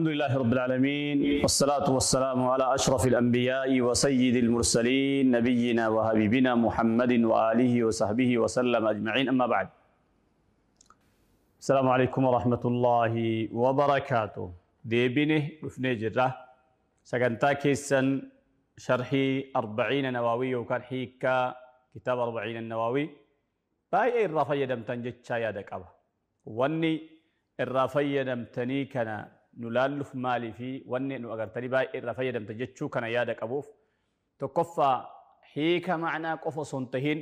الحمد لله رب العالمين والصلاة والسلام على أشرف الأنبياء وسيد المرسلين نبينا وحبيبنا محمد وآله وصحبه وسلم أجمعين أما بعد السلام عليكم ورحمة الله وبركاته ديبنه رفني جرة سكنتا كيسا شرحي أربعين نواوي وكان حيكا كتاب أربعين النواوي باي الرافية دمتن جتشا يادك أبا واني الرافية دمتني كان نلالف مالي في وني نأغرتني باي الرفاية دم تجتشو كان يادك أبوف تكفى هيك معنى قف سنتهين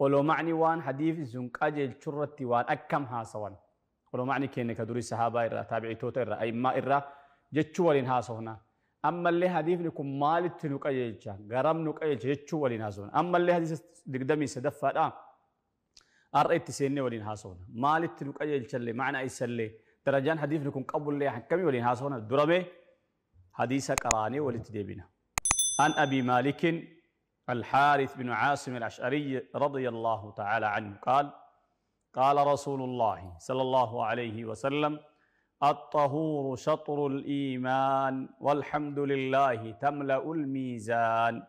ولو معني وان حديث زنك أجل شرت وان أكم هاسوان ولو معني كينا كدوري صحابة إرى تابعي توتا إرى أي ما إرى جتشو ولين هاسونا أما اللي حديث لكم مالت تنوك أجل غرام نوك أجل جتشو ولين هاسونا أما اللي حديث دقدمي سدفة الآن أرأيت سيني ولين هاسونا مالت تنوك أجل معنى إسلي درجان حديث نكون قبل لي حكمي ولين هاسونا الدرمي حديث قراني ولتديبنا عن أبي مالك الحارث بن عاصم الأشعري رضي الله تعالى عنه قال قال رسول الله صلى الله عليه وسلم الطهور شطر الإيمان والحمد لله تملأ الميزان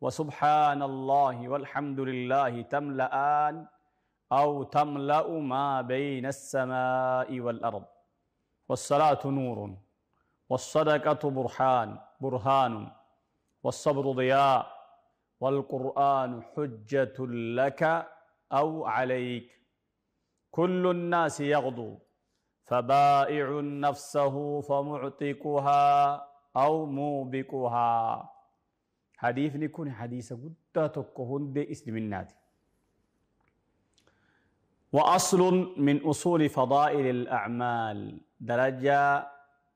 وسبحان الله والحمد لله تملأان أو تملأ ما بين السماء والأرض والصلاة نور والصدقة برهان برهان والصبر ضياء والقرآن حجة لك أو عليك كل الناس يغدو فبائع نفسه فمعتقها أو موبقها حديث نكون حديث قد تكون دي اسم النادي وأصل من أصول فضائل الأعمال درجة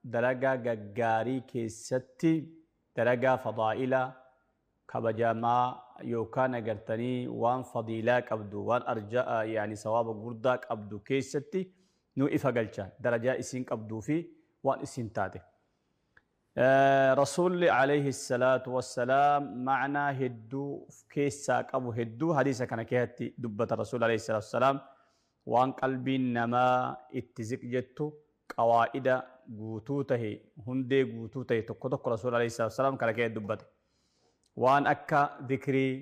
درجة جاري كيستي درجة فضائلة كبجا ما يوكان قرتني وان فضيلاك أبدو وان أرجاء يعني سواب قرداك أبدو كيستي نو إفقلشان درجة إسينك أبدو في وان إسين تاتي آه، رسول عليه الصلاة والسلام معنى هدو كيسا أبو هدو حديثة كان كيهتي دبة الرسول عليه الصلاة والسلام waan qalbiin namaa itti ziq jettu qawaa'ida guutuu tahe hundee guutuu tahe tokko tokko rasuul alayhi salaatu wasalaam kalaqee dubbate waan akka dikrii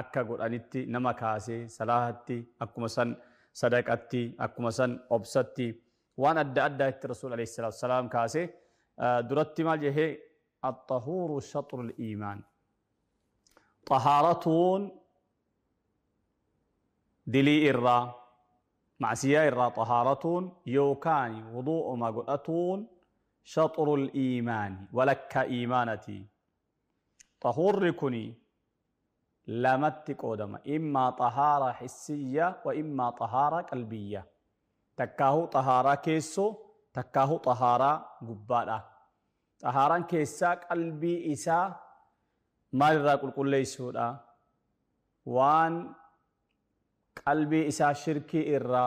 akka godhanitti nama kaasee salaahatti akkuma san sadaqatti akkuma san obsatti waan adda addaa itti rasuul alayhi salaatu wasalaam kaasee duratti maal jehee الطهور شطر الإيمان طهارة دلي إرّا معسياي را طهارة يوكاني وضوء ما قلتون شطر الإيمان ولك إيمانتي طهور ركني لامت قدما إما طهارة حسية وإما طهارة قلبية تكاهو طهارة كيسو تكاهو طهارة قبالة طهارة كيسا قلبي إسا ما رقل قل ليسودا وان قلبي إسا شركي إرّا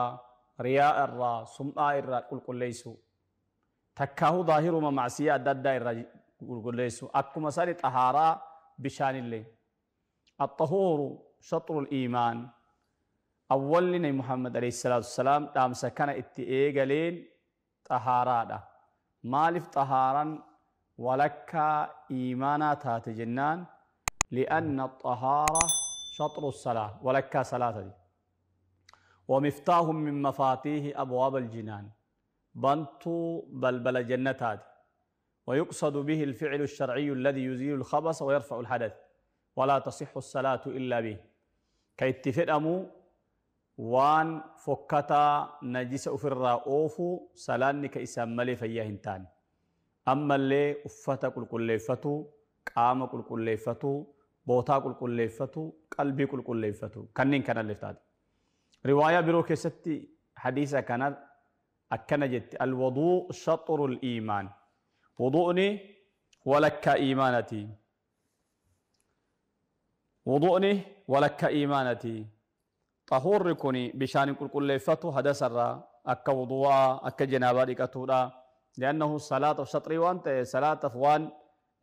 رياء إرّا سمعه إرّا قل قل ليسو تكاهو ظاهرو ما معسيا دادا إرّا قل قل ليسو أكو مسالي طهارا بشان اللي الطهور شطر الإيمان أولنا محمد عليه الصلاة والسلام دام سكان اتئيق لين طهارا دا مالف طهارا ولكا إيمانا تاتي جنان لأن الطهارة شطر الصلاة ولكا صلاة دي ومفتاح من مفاتيح أبواب الجنان بنت بلبل جنتات ويقصد به الفعل الشرعي الذي يزيل الخبث ويرفع الحدث ولا تصح الصلاة إلا به كي اتفدموا وان فكتا نجس أفر أوفو سلان كإسام ملي فيهنتان أما اللي أفتا كل كل فتو قام كل كل فتو بوتا كل كل فتو قلبي كل كل فتو كنين كان اللي فتاد رواية بروك ستي حديثة كانت اكنجت الوضوء شطر الإيمان وضوءني ولك إيمانتي وضوءني ولك إيمانتي طهور ركني بشان كل كل فتو هذا سر أك وضوء أك جنابة كتورا لأنه صلاة شطر وانت صلاة فوان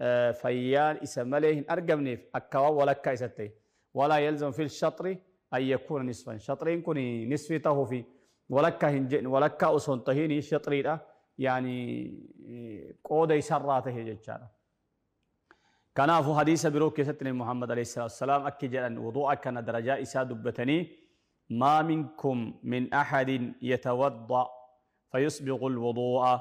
آه، فيان اسم عليه أرجمني أك ولك إستي ولا يلزم في الشطر أن يكون نصفا شطرين كوني نصفي تهوفي ولك هنجن ولك أصون تهيني شطرين يعني قودة سراته كان في حديث بروك كيستني محمد عليه الصلاة والسلام أكيد أن وضوء كان درجاء إسا دبتني ما منكم من أحد يتوضأ فيسبغ الوضوء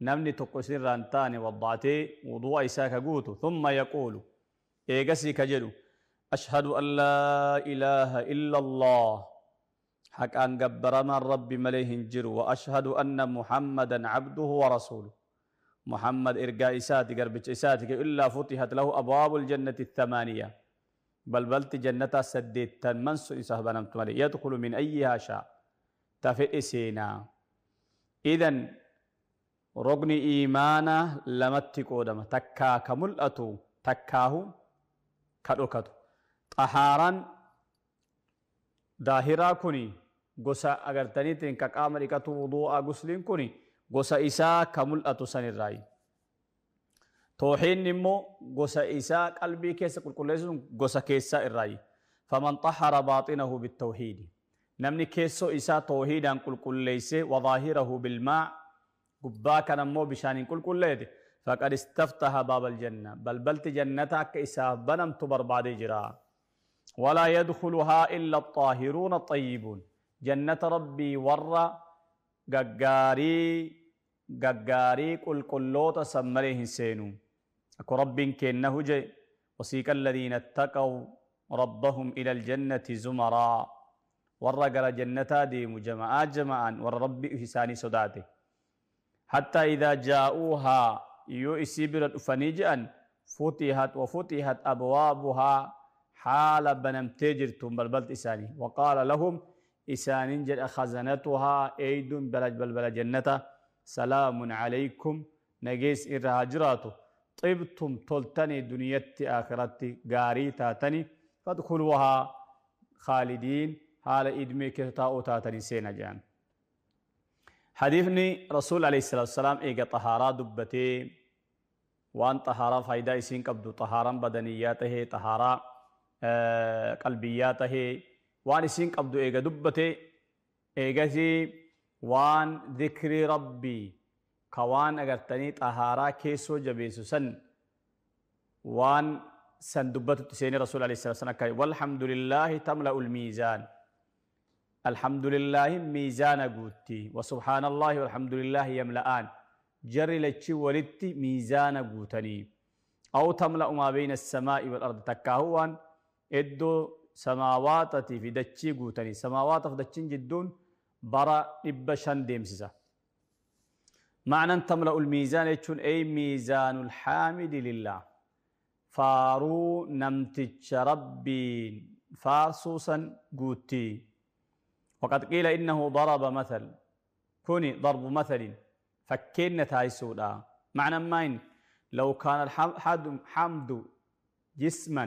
نمني تقسر أنتاني وضعتي وضوء إساك قوتو ثم يقول إيقسي كجلو أشهد أن لا إله إلا الله حق أن قبرنا الرب مليه انجر وأشهد أن محمدا عبده ورسوله محمد إرقاء إساتي قرب إساتي إلا فتحت له أبواب الجنة الثمانية بل بلت جنة سديت تنمنس إساه بنمت ملي يدخل من أيها شاء تفئ سينا إذن رقن إيمانا لمتك ودم تكاك ملأتو تكاه كدوكتو xahaaraan daahiraa kuni gosa agartaniitiin ka qaama dhiqatu wuduu'aa gusliin kuni gosa isaa ka mul'atu sanirraayi. توحين نمو غسا إيسا قلبي كيسا قل قل ليسون غسا كيسا إرأي فمن طهر باطنه بالتوحيد نمني كيسو إيسا توحيدا قل قل ليس وظاهره بالماء قبا كان مو بشان قل قل ليس فقد استفتح باب الجنة بل بلت جنتك إيسا بنم تبر بعد جراء ولا يدخلها إلا الطاهرون الطيبون جنة ربي ورّا غغاري غغاري قل قلو تسمره سينو أكو رب كينه جي وسيك الذين اتقوا ربهم إلى الجنة زمرا ورّا غرى جنة ديم جماعة ورّا والرب إحساني صداته حتى إذا جاءوها يؤسي برد فنجأن فتحت وفتحت أبوابها حال بنم تجر توم تنبلبلت إساني وقال لهم إسانين خزنتها أيد بلج بلبل جنة سلام عليكم نجيس إرهاجراتو طبتم تلتني دنيتي آخرتي غاري تاتني فادخلوها خالدين حال إدمي كتاو تاتني سينا جان حديثني رسول عليه الصلاة والسلام إيقا طهارا دبتي وان طهارا فايدا إسين قبضو طهارا بدنياته طهارا qalbiyyaa tahee waan isin qabdu eega dubbate eegasii waan dhikri rabbii ka waan agartanii xahaaraa keessoo jabeessu san waan san dubbatutti seeni rasuul alayhi salatu wasallam akkani walhamdulillaahi tamla'ul miizaan alhamdulillaahi miizaana guutti wa subhaanallaahi walhamdulillaahi yamla'aan jarri lachi walitti miizaana guutanii aw tamla'u maa bayna assamaa'i wal ardi takkaa huwaan waan إدو سماواتتي في دچي قوتني سماوات في دچين جدون برا إبشان ديمسيسا معنى تملأ الميزان يتشون أي ميزان الحامد لله فارو نمتج ربين فارسوسا غوتي وقد قيل إنه ضرب مثل كوني ضرب مثل فكين تايسودا معنى ماين لو كان الحمد حمد جسما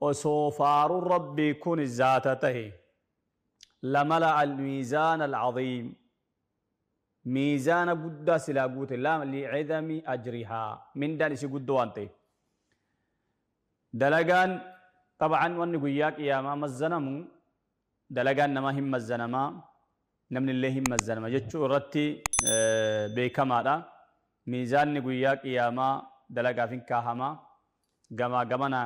osoo faarun rabbii kun zaata tahe لملأ الميزان العظيم ميزان قد سلاقوت لا لعدم أجرها من دانس قد وانت دلقان طبعا وان قياك يا ما مزنم دلقان نما هم مزنما نمن الله هم مزنما جتشو رتي آه، بكما دا ميزان قياك يا ما دلقا فين كاهما قما قمنا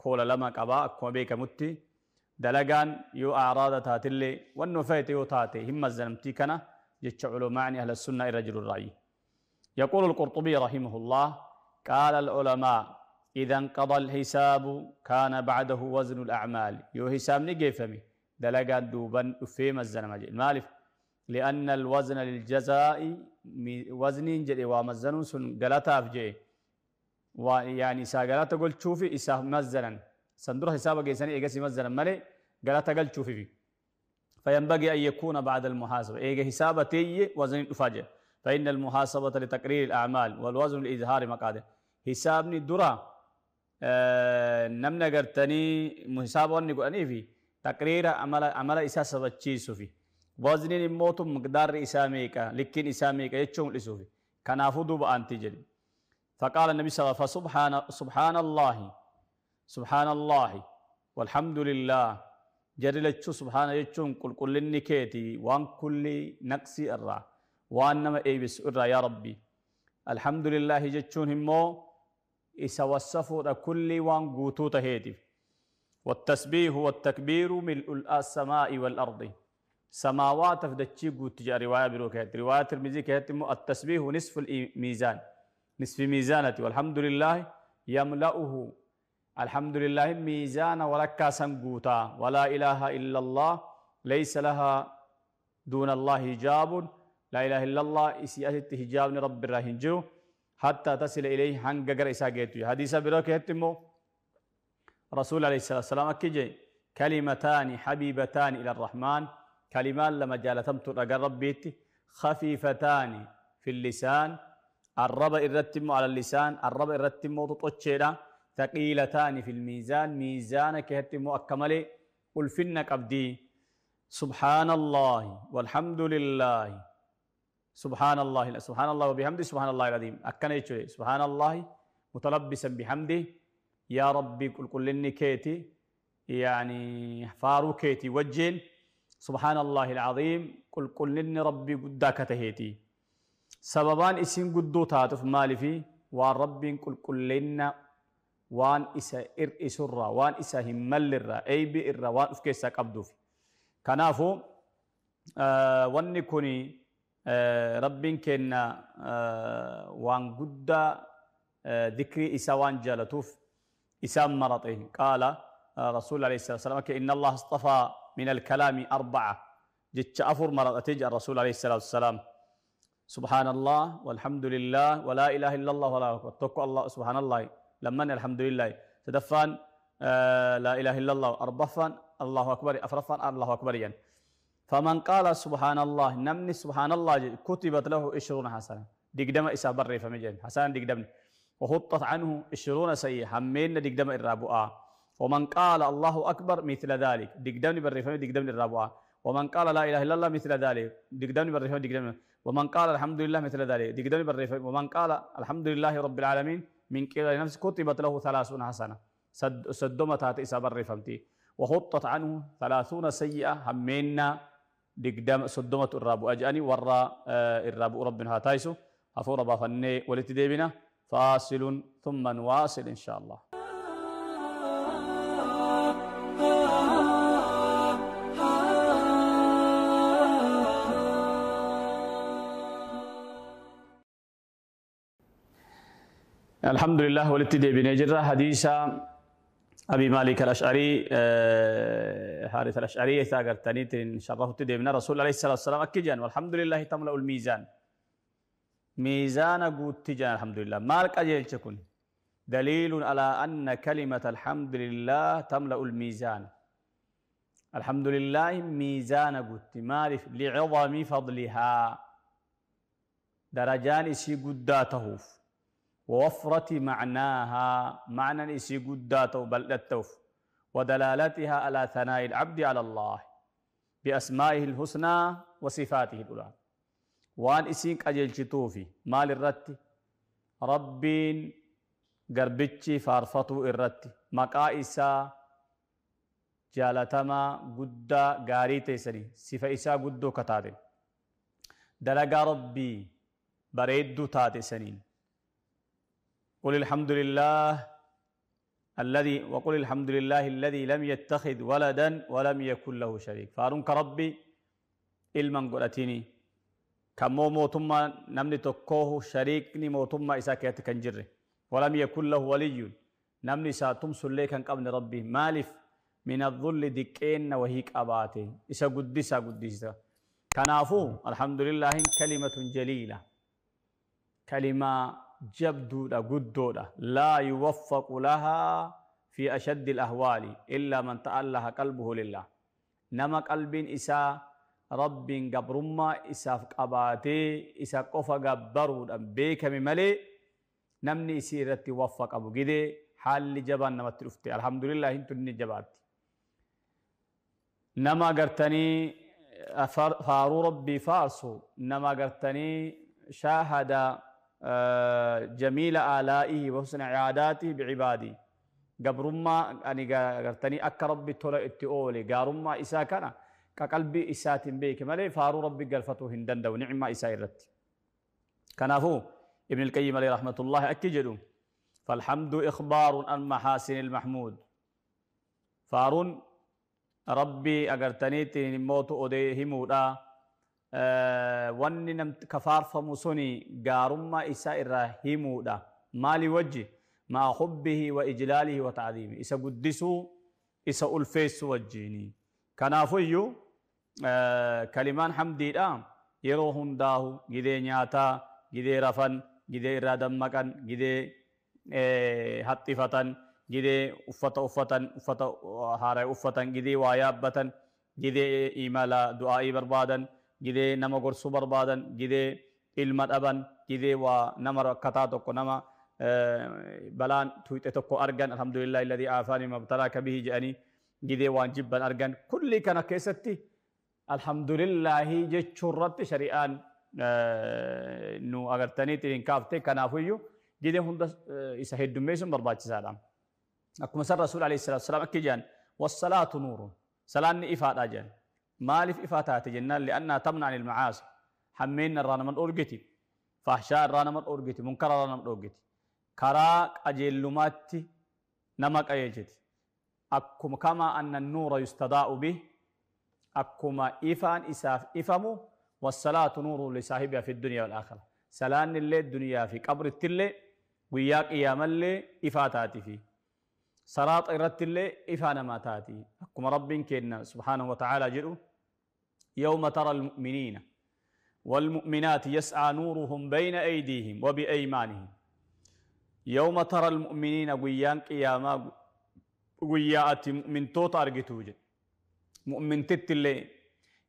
كولا لما قبا أكما بيك متي دلقان يو أعراض تاتلي والنفيت يو تاتي هم الزلمتي كنا جتش معني أهل السنة الرجل الرأي يقول القرطبي رحمه الله قال العلماء إذا انقضى الحساب كان بعده وزن الأعمال يو حساب نجيفمي دلقان دوبان أفهم الزلمة المالف لأن الوزن للجزاء وزن جدي ومزن سن قلتا فجيه ويعني إسا قالت تقول شوفي إسا مزلا صندوق حسابه جيساني إيجاسي مزلا مالي قالت تقول شوفي في فينبغي أن يكون بعد المحاسبة إيجا حسابة تي وزن الأفاجة فإن المحاسبة لتقرير الأعمال والوزن لإظهار مقاده حسابني درا آه نمنا قرتني حسابه أني في تقرير عمل عمل إسا سبتشيسو سوفي وزن الموت مقدار إساميكا لكن إساميكا يتشون لسوفي كنافو دوب أنتي جلي فقال النبي صلى الله عليه وسلم فسبحان سبحان الله سبحان الله والحمد لله جرلچو سبحان يتشون قل قل نكيتي وان كل نقصي الرا وانما ايبس الرا يا ربي الحمد لله جتشون همو إسا يسوسفوا كل وان قوتو تهيتي والتسبيح والتكبير ملء السماء والارض سماوات قوت جاء روايه بروكات روايه ترمذي كهتمو التسبيح نصف الميزان نصف ميزانة والحمد لله يملأه الحمد لله ميزان وركاسا سنقوتا ولا إله إلا الله ليس لها دون الله هجاب لا إله إلا الله إسيأت هجاب رب الرحيم جو حتى تصل إليه حنق قر إسا قيتو حديثة بروك يتمو رسول عليه الصلاة والسلام أكجي كلمتان حبيبتان إلى الرحمن كلمان لما جالتم ترقى ربيت خفيفتان في اللسان الربا الرتم على اللسان الربا الرتم تقيلة ثقيلتان في الميزان ميزانك هتم أكملي قل فينا قبدي سبحان الله والحمد لله سبحان الله سبحان الله وبحمده سبحان الله العظيم أكنا سبحان الله متلبسا بحمده يا ربي قل قل لني كيتي يعني فارو كيتي وجين سبحان الله العظيم قل قل لني ربي قداك تهيتي سببان اسين قدو تاتف مالي في وان رب قل قل لنا وان اسا ار اسر وان اسا همال ار اي بي ار وان افكيسا قبدو في كنافو آه وان نكوني آه رب كنا آه وان قد آه ذكري اسا وان جالتوف اسا مرطه قال آه رسول عليه الصلاة والسلام ان الله اصطفى من الكلام اربعة جتش افر مرطه الرسول عليه الصلاة والسلام آه سبحان الله والحمد لله ولا إله إلا الله ولا أكبر توكو الله سبحان الله لما الحمد لله تدفن لا إله إلا الله أربفن الله أكبر أفرفن الله أكبر يعني فمن قال سبحان الله نمني سبحان الله كتبت له عشرون حسنة دقدم إسا بري فمجين حسنا دقدم وخطت عنه عشرون سيئة همين دقدم الرابعة ومن قال الله أكبر مثل ذلك دقدم بري فمجين دقدم الرابعة ومن قال لا إله إلا الله مثل ذلك دقدم بري فمجين دقدمني ومن قال الحمد لله مثل ذلك دي قدامي بالريف ومن قال الحمد لله رب العالمين من كلا نفس كتبت له ثلاثون حسنة سد سدمتات إسا بالريفمتي وخطت عنه ثلاثون سيئة همينا دي قدام سدمت الراب أجاني ورا الراب آه، ربنا هاتايسو أفور بافني ولتديبنا فاصل ثم نواصل إن شاء الله الحمد لله بن بنجرة حديثة أبي مالك الأشعري حارث الأشعري ثاقر تانيت شرفه ابتداء من رسول الله صلى الله عليه وسلم أكجان والحمد لله تملأ الميزان ميزان قوت تجان الحمد لله مالك أجل تكون دليل على أن كلمة الحمد لله تملأ الميزان الحمد لله ميزان قلت مالف لعظم فضلها درجان سي قداتهوف ووفرة معناها معنى إسي بل التوف ودلالتها على ثناء العبد على الله بأسمائه الحسنى وصفاته الأولى وان إسينك أجل جتوفي مال الرتي ربين قربتشي فارفتو الرتي مقائسا جالتما قدى قاري سري صفة إسا قدو كتاتي دلقى ربي بريدو تاتي سنين قل الحمد لله الذي وقل الحمد لله الذي لم يتخذ ولدا ولم يكن له شريك فارنك ربي علما قلتيني كمو موتما نمني تكوه شريكني موتما إسا كيات كنجر ولم يكن له ولي نمني ساتم سليكا قبل ربي مالف من الظل دكين وهيك أباتي إسا قدسا قدسا كنافو الحمد لله كلمة جليلة كلمة جبدودا قدودا لا يوفق لها في أشد الأهوال إلا من تأله قلبه لله نما قلب إسا رب قبرما إسا قباتي إسا قفا قبرودا بيكم ملي نمني سيرتي وفق أبو قدي حال جبان نما ترفتي الحمد لله انتني جباتي نما قرتني فارو ربي فارسو نما قرتني شاهد آه، جميل آلائه وحسن عاداته بعبادي قبرما أني يعني قرتني أك ربي تولى اتئولي قارما إسا كان كقلبي إسات بيك ملي فارو ربي قلفته هندند ونعم إسا إرت كنافو ابن القيم عليه رحمة الله أكجدو فالحمد إخبار عن محاسن المحمود فارون ربي أقرتني تنموت أديه مودا wanni namti kafaarfamu suni gaarummaa isaa irraa himuudha maali wajji maa hubbihi wa ijlaalihi wa tacdiimi isa guddisuu isa ulfeessu wajjiini kanaafuyyuu kalimaan hamdiidha yeroo hundaahu gidee nyaataa gidee rafan gidee irraa dammaqan gidee haxxifatan gidee uffata uffatan uffata haaraa uffatan gidee waa yaabbatan gidee imala du'aa'ii barbaadan gide nama gorsuu barbaadan gidee ilma dhaban gidee waa nama rakkataa tokko nama balaan tuyxe tokko argan alhamdulillah illadhi aafaani mabtalaaka bihi jedhanii gidee waan jibban argan kulli kana keessatti alhamdulillahi jechuu irratti shari'aan nu agartanii ittiin kaaftee kanaafuyyuu gidee hunda isa heddummeessuun barbaachisaadha. Akkuma san rasuul alayhi salaatu salaam akki jedhan wassalaatu nuuruun salaanni ifaadha jedhan. مالف إفاتات جنان لأنها تمنع عن المعاصي حمين الرانا من أرقتي فحشاء الرانا من أرقتي منكر الرانا من أرقتي كراك أجلماتي نمك أيجتي أكم كما أن النور يستضاء به أكما إفان إساف إفمو والصلاة نور لصاحبها في الدنيا والآخرة سلان اللي الدنيا في قبر التلة وياك إيام اللي إفاتاتي فيه صراط إرادة اللي إفانا ما تاتي أكما ربين كينا سبحانه وتعالى جلو يوم ترى المؤمنين والمؤمنات يسعى نورهم بين أيديهم وبأيمانهم يوم ترى المؤمنين قيان قياما قياءة من توت أرقتوج مؤمن تت اللي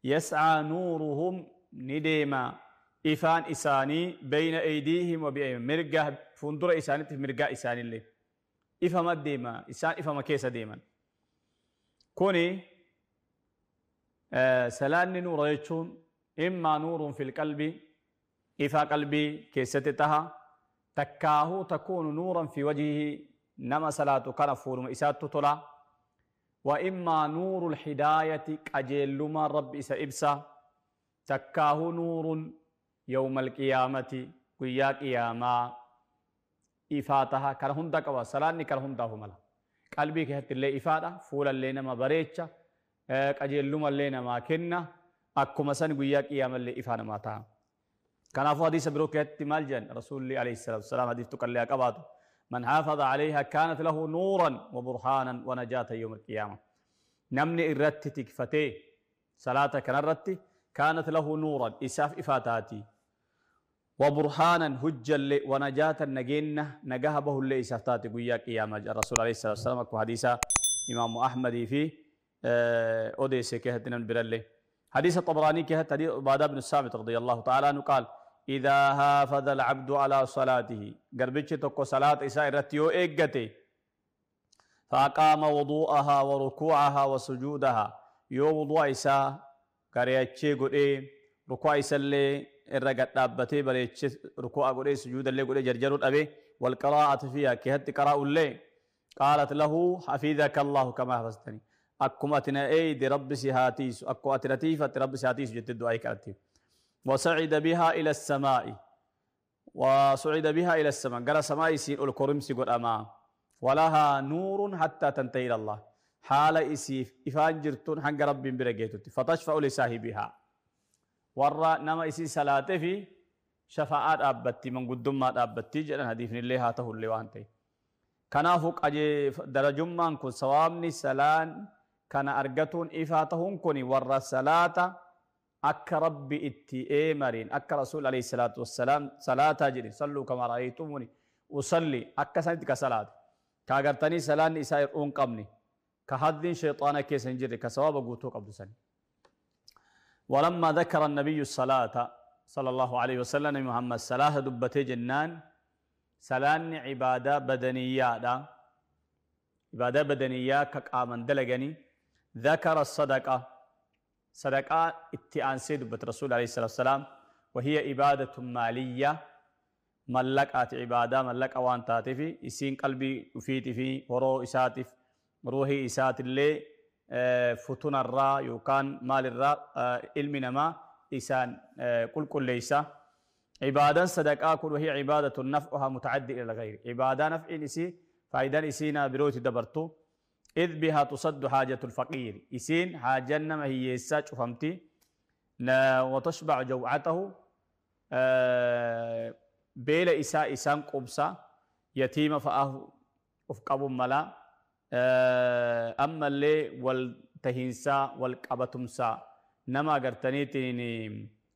يسعى نورهم نديما إفان إساني بين أيديهم وبأيمانهم مرقى فندر إساني مرقى إساني اللي إفا ما ديما إسان إفا ما كيس ديما كوني سلان نور يجون إما نور في القلب إذا قلبي كيستتها تكاهو تكون نورا في وجهه نما صلاة كان فورم إسات تطلع وإما نور الحداية أجل لما رب إسا إبسا تكاه نور يوم القيامة قيا قياما إفاتها كان هندا كوا سلان كان قلبي كهت اللي إفادة فول اللي نما بريتشا qajeelluma illee namaa kenna akkuma san guyyaa qiyyaama illee ifaa namaa ta'a. Kanaafuu hadiisa biroo keessatti maal jedhan rasuulli alayhi salaatu salaam hadiif tuqallee haa qabaatu. من حافظ عليها كانت له نورا وبرهانا ونجاة يوم القيامة نمني إرت تكفتي صلاة كنرت كانت له نورا إساف إفاتاتي وبرهانا هجا ونجاة نجينا نجاها به اللي إسافتاتي قياك قيامة الرسول عليه الصلاة والسلام أكو حديثة إمام أحمد فيه آه، أوديسي كهت نمن برلي حديث الطبراني كهت حديث عبادة بن الصامت رضي الله تعالى عنه قال إذا حافظ العبد على صلاته قربتش تكو صلاة إساء رتيو إيقتي فأقام وضوءها وركوعها وسجودها يو وضوء إساء قريتشي قد إيه ركوع إساء irra gadhaabbatee bareeche ruku'a godhee sujuuda سجود godhee jarjaru جرجر wal والقراءة فيها كهت qaraa'u illee قالت له hafiidhaka الله كما حفظتني أكما أتنا أيد رب سهاتيس أكو أترتيفة رب سيهاتيس جت الدعاء كاتي وصعد بها إلى السماء وصعد بها إلى السماء قال سماء سين الكرم سيقول أما ولها نور حتى تنتهي إلى الله حال إسيف إفان جرتون حنق رب برقيتت فتشفع لصاحبها ورى نما إسي صلاة في شفاعات أبتي من قدما أبتي جلن هديفن اللي هاته اللي وانتي كنافق أجي درجمان كن سوامني سلان كان أرجتون إفاتهم كوني ور صلاة أك ربي إتي إيمرين أك رسول عليه الصلاة والسلام صلاة جري صلوا كما رأيتموني أصلي أك سنتك صلاة كاغرتني صلاة نسائر أون قمني كهدين شيطانا كيس نجري كسواب قوتو قبل سني ولما ذكر النبي الصلاة صلى الله عليه وسلم محمد صلاة دبتي جنان صلاة عبادة بدنية دا عبادة بدنية كقامن دلقني ذكر الصدقة صدقة اتعان سيد رسول عليه الصلاة والسلام وهي عبادة مالية ملكات عبادة ملك وان تاتفي اسين قلبي وفيتي في ورو إساتف روحي إسات اللي آه، فتون الرا يوكان مال الرا آه، علم نما إسان قل آه، قل ليسا عبادة صدقة كل وهي عبادة نفعها متعدد إلى غير عبادة نفع إسي فإذا إسينا بروت دبرتو إذ بها تصد حاجة الفقير إسين حاجة ما هي يساج شفمتي وتشبع جوعته آه بيل إساء إسان قبسا يتيم فأه أفقب ملا آه أما اللي والتهنسا والقبتمسا نما قرتنيتين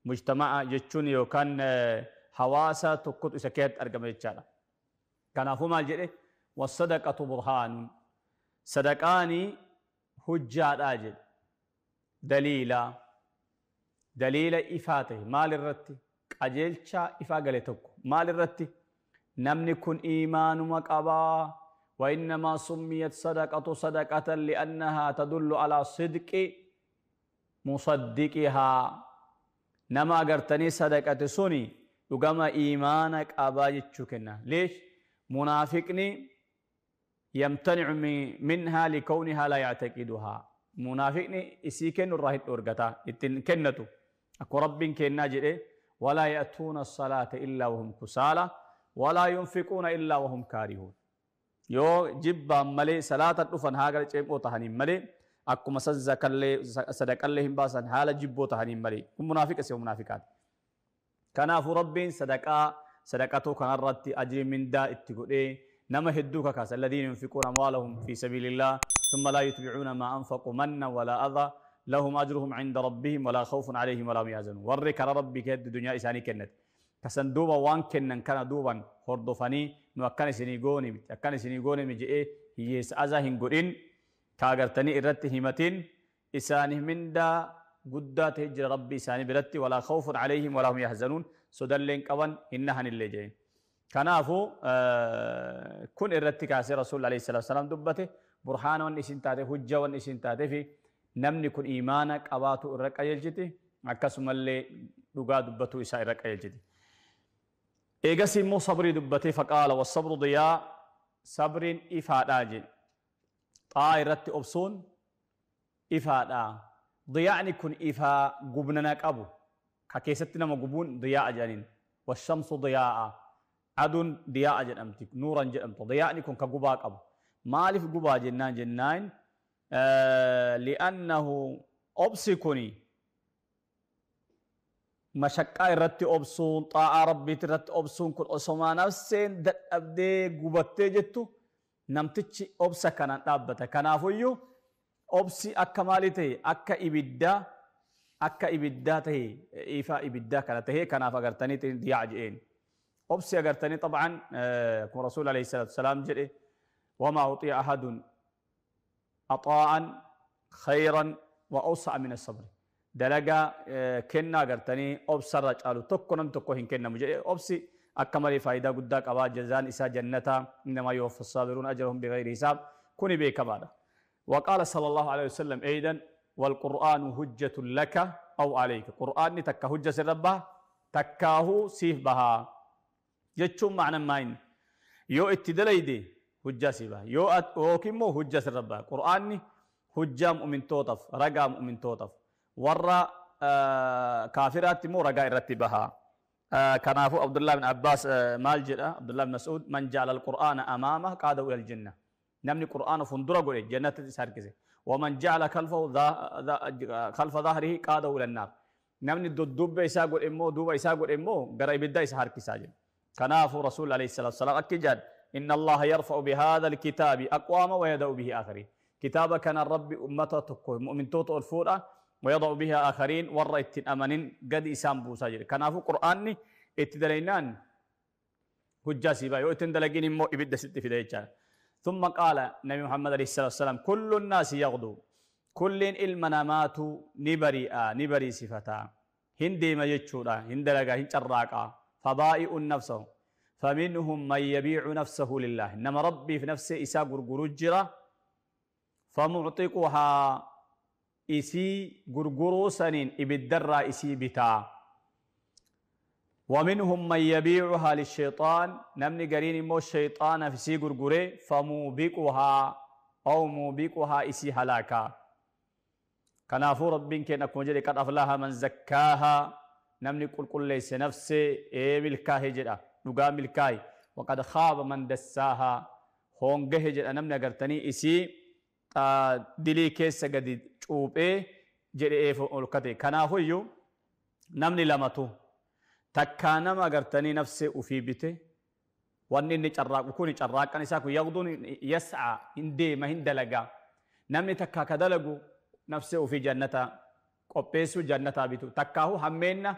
مجتمع جتشون يوكان آه، حواسا تقوت إساكيت أرقم جتشالا كان أفو مال جئه والصدقة برهان صدقاني حجادها جد دليلا دليلا إفاته مال الرتي أجل شا gale tokko مال الرتي نمني كن إيمان مكابا وإنما سميت صدقة صدقة لأنها تدل على صدق مصدقها نما قرتني صدقة سني وقام إيمانك أباجت جتشكنا ليش منافقني يمتنع منها لكونها لا يعتقدها منافقني اسيكن الراهد أرغتا اتن كنتو أكو رب كنا جئ ولا يأتون الصلاة إلا وهم كسالى ولا ينفقون إلا وهم كارهون يو جب ملي صلاة تفن هاغر جيم او تهني ملي أكو مسزك زكالي صدق الله باسن حال جبو تهني ملي منافق سي منافقات كنا رب صدقا صدقته كان رتي أجري من دا اتغدي نما هدوكا كاس الذين ينفقون أموالهم في سبيل الله ثم لا يتبعون ما أنفقوا منا ولا أذى لهم أجرهم عند ربهم ولا خوف عليهم ولا هم يحزنون ورك كرى ربي كد دنيا إساني كنت كسن دوبا وان كنن كان دوبا هردوفاني نو كان سيني غوني كان سيني غوني مجئي إيه، يس أزا هنقرين كاغرتني إرت هيمتين إساني مندا غدا قدا تهجر ربي إساني برتي ولا خوف عليهم ولا هم يحزنون سدلين قوان إنهن اللي جين كنافو كن إردت كاسي رسول عليه الصلاة والسلام دبته برهان ونسين تاتي حجة ونسين تاتي في نمني كن إيمانك أباتو إرق أيلجتي أكسم اللي لغا دبتو إسا إرق أيلجتي إيغسي مو صبري دبتي فقال والصبر ضياء صبر إفاد آجل طائرت أبصون إفاد آ ضياء نكون إفا قبننا كأبو كاكيستنا مقبون ضياء جانين والشمس ضياء آه. aduun diyaa jedhamti nuuran jedhamta diyaa'ni kun ka gubaa qabu maaliif gubaa jennaan jennaan li'annahu obsi kuni mashaqqaa irratti obsuun xaa'aa rabbiitti irratti obsuun kun osomaa nafseen dadhabdee gubattee jettu namtichi obsa kanaan dhaabbata kanaafuyyuu obsi akka maali ta'e akka ibiddaa akka ibiddaa ta'e ifaa ibiddaa kana ta'e kanaaf agartanii diyaa je'een. أبسي أقرتني طبعا كم رسول عليه الصلاة والسلام جرئ وما أطيع أحد أطاعا خيرا وأوسع من الصبر دلقا كنا قرتني أبصر رجالو تكو نم تكو هن كنا مجرئ أبسي أكمل فائدة قدك أبا جزان إسا جنة إنما يوفى الصابرون أجرهم بغير حساب كوني بيك بعد وقال صلى الله عليه وسلم أيضا والقرآن هجة لك أو عليك قرآن تك هجة الرب تكاهو سيف بها jechuun maanan maayin yoo itti dalayde hujjaa si baha yoo yookiin immoo hujjaa sirra baha qur'aanni hujjaa mu'mintootaaf ragaa mu'mintootaaf warra kaafiraatti immoo ragaa irratti baha kanaafuu abdullah bin abbaas maal jedha abdullah bin mas'uud man jaalal qur'aana amaama qaada uyal jenna namni qur'aana fundura godhe jannatti isa harkise waman jaala kalfa zaahrihi qaada ulannaaf namni dudduubba isaa godhe immoo duuba isaa godhe immoo gara ibiddaa isa harkisaa jedha كنافو رسول عليه الصلاة والسلام أكجان إن الله يرفع بهذا الكتاب أقوام ويدع به آخرين كتاب كان الرب أمته تكوه مؤمن توت الفورة ويضع بها آخرين ورأت أمن قد إسام بوساجر كنافو كناف قرآن اتدلينان هجا سيبا يؤتن دلقين مو إبدا ست في ديجا ثم قال نبي محمد عليه الصلاة والسلام كل الناس يغدو كل المنامات نبريئا نبري صفتا هندي ما يتشورا هندلقا هنجراقا فضائئ نفسه فمنهم من يبيع نفسه لله إنما ربي في نفسه إسا غرغرجرا الجرة فمعطيقها إسي غرغرو سنين ابدرا إسي بتا ومنهم من يبيعها للشيطان نمني قرين مو الشيطان في سي قرقره فموبقها أو موبقها إسي هلاكا كنافو ربين كي نكون جري قد أفلاها من زكاها نمني قل قل ليس نفسي ايه ملكاه جدا نقا ملكاي وقد خاب من دساها هونجه جدا نمني قرتني اسي دلي كيس قد تشوب ايه جدا ايه فولكتي كنا هو نمني لمتو تكانا ما قرتني نفسي وفي بيته واني نجراك وكوني جراك انا ساكو يغدون يسعى هندي ما هندلقا نمني تكا كدلقو نفسي وفي جنة قبيسو جنة بيتو تكاهو همينا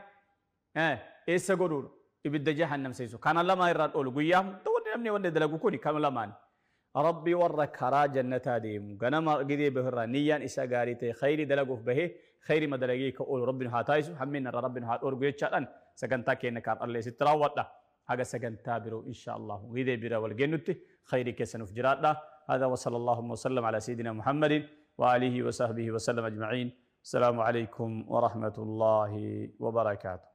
إيسا قرور إبدا جهنم سيسو كان الله ما يراد أولو قيام تولي نمني واني دلقو كوني كان الله ما ربي ورى كرا جنة ديم غنا ما قدي بهرا نيان إسا غاري تي خير دلقو به خير ما دلقي كأول رب نحاتاي سو حمين نرى رب نحات أولو قيام چالان سكنتا كينا كار الله ستراوات لا حقا سكنتا برو إن شاء الله ويدي برا والجنوتي خير كيسا نفجرات لا هذا وصلى الله وسلم على سيدنا محمد وعليه وصحبه وسلم أجمعين السلام عليكم ورحمة الله وبركاته